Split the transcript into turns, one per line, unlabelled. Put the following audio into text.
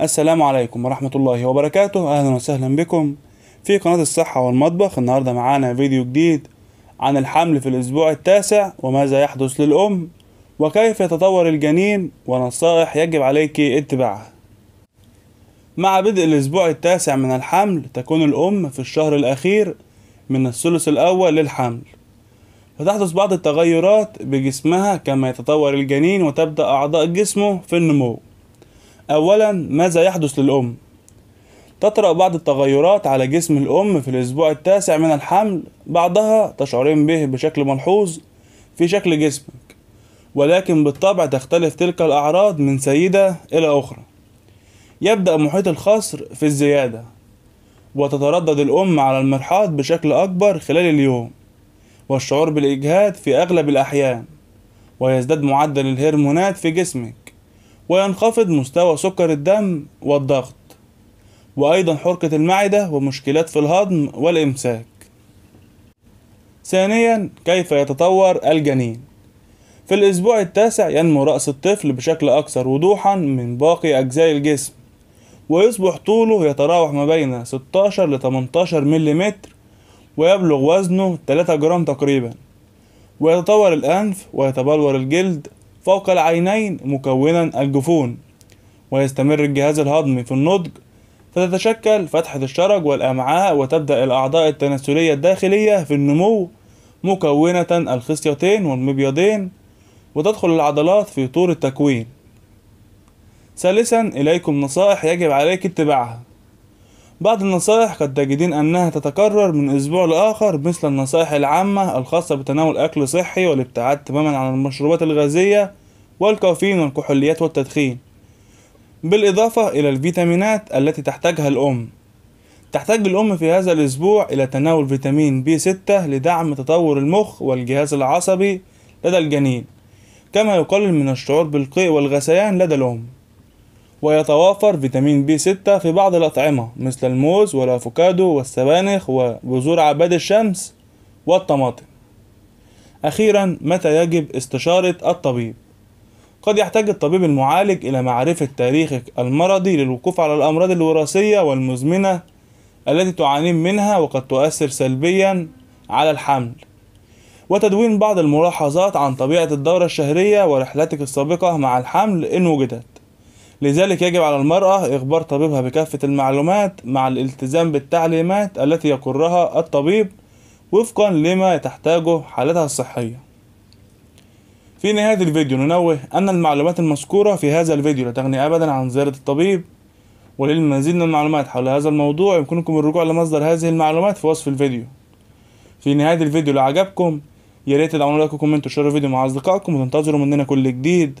السلام عليكم ورحمة الله وبركاته أهلا وسهلا بكم في قناة الصحة والمطبخ النهاردة معانا فيديو جديد عن الحمل في الأسبوع التاسع وماذا يحدث للأم وكيف يتطور الجنين ونصائح يجب عليك اتباعها مع بدء الأسبوع التاسع من الحمل تكون الأم في الشهر الأخير من الثلث الأول للحمل فتحدث بعض التغيرات بجسمها كما يتطور الجنين وتبدأ أعضاء جسمه في النمو أولا ماذا يحدث للأم؟ تطرأ بعض التغيرات على جسم الأم في الأسبوع التاسع من الحمل بعضها تشعرين به بشكل ملحوظ في شكل جسمك ولكن بالطبع تختلف تلك الأعراض من سيدة إلى أخرى يبدأ محيط الخصر في الزيادة وتتردد الأم على المرحاض بشكل أكبر خلال اليوم والشعور بالإجهاد في أغلب الأحيان ويزداد معدل الهرمونات في جسمك وينخفض مستوى سكر الدم والضغط وأيضا حرقة المعدة ومشكلات في الهضم والإمساك ثانيا كيف يتطور الجنين في الأسبوع التاسع ينمو رأس الطفل بشكل أكثر وضوحا من باقي أجزاء الجسم ويصبح طوله يتراوح ما بين 16 ل 18 ملم ويبلغ وزنه 3 جرام تقريبا ويتطور الأنف ويتبلور الجلد فوق العينين مكونا الجفون ويستمر الجهاز الهضمي في النضج فتتشكل فتحة الشرج والأمعاء وتبدأ الأعضاء التناسلية الداخلية في النمو مكونة الخصيتين والمبيضين وتدخل العضلات في طور التكوين ثالثا إليكم نصائح يجب عليك اتباعها بعض النصائح قد تجدين أنها تتكرر من أسبوع لآخر مثل النصائح العامة الخاصة بتناول أكل صحي والابتعاد تماما عن المشروبات الغازية والكافيين والكحوليات والتدخين بالإضافة إلى الفيتامينات التي تحتاجها الأم تحتاج الأم في هذا الأسبوع إلى تناول فيتامين بي 6 لدعم تطور المخ والجهاز العصبي لدى الجنين كما يقلل من الشعور بالقيء والغثيان لدى الأم ويتوافر فيتامين بي 6 في بعض الأطعمة مثل الموز والأفوكادو والسبانخ وبذور عباد الشمس والطماطم أخيرا متى يجب استشارة الطبيب قد يحتاج الطبيب المعالج إلى معرفة تاريخك المرضي للوقوف على الأمراض الوراثية والمزمنة التي تعانين منها وقد تؤثر سلبيا على الحمل وتدوين بعض الملاحظات عن طبيعة الدورة الشهرية ورحلتك السابقة مع الحمل إن وجدت لذلك يجب على المرأة إخبار طبيبها بكافة المعلومات مع الالتزام بالتعليمات التي يقرها الطبيب وفقا لما تحتاجه حالتها الصحية في نهاية الفيديو ننوه أن المعلومات المذكورة في هذا الفيديو لا تغني أبدا عن زيارة الطبيب وللمزيد من المعلومات حول هذا الموضوع يمكنكم الرجوع لمصدر هذه المعلومات في وصف الفيديو في نهاية الفيديو لو عجبكم يا ريت تعملوا لايك وكومنت وشير الفيديو مع أصدقائكم وتنتظروا مننا كل جديد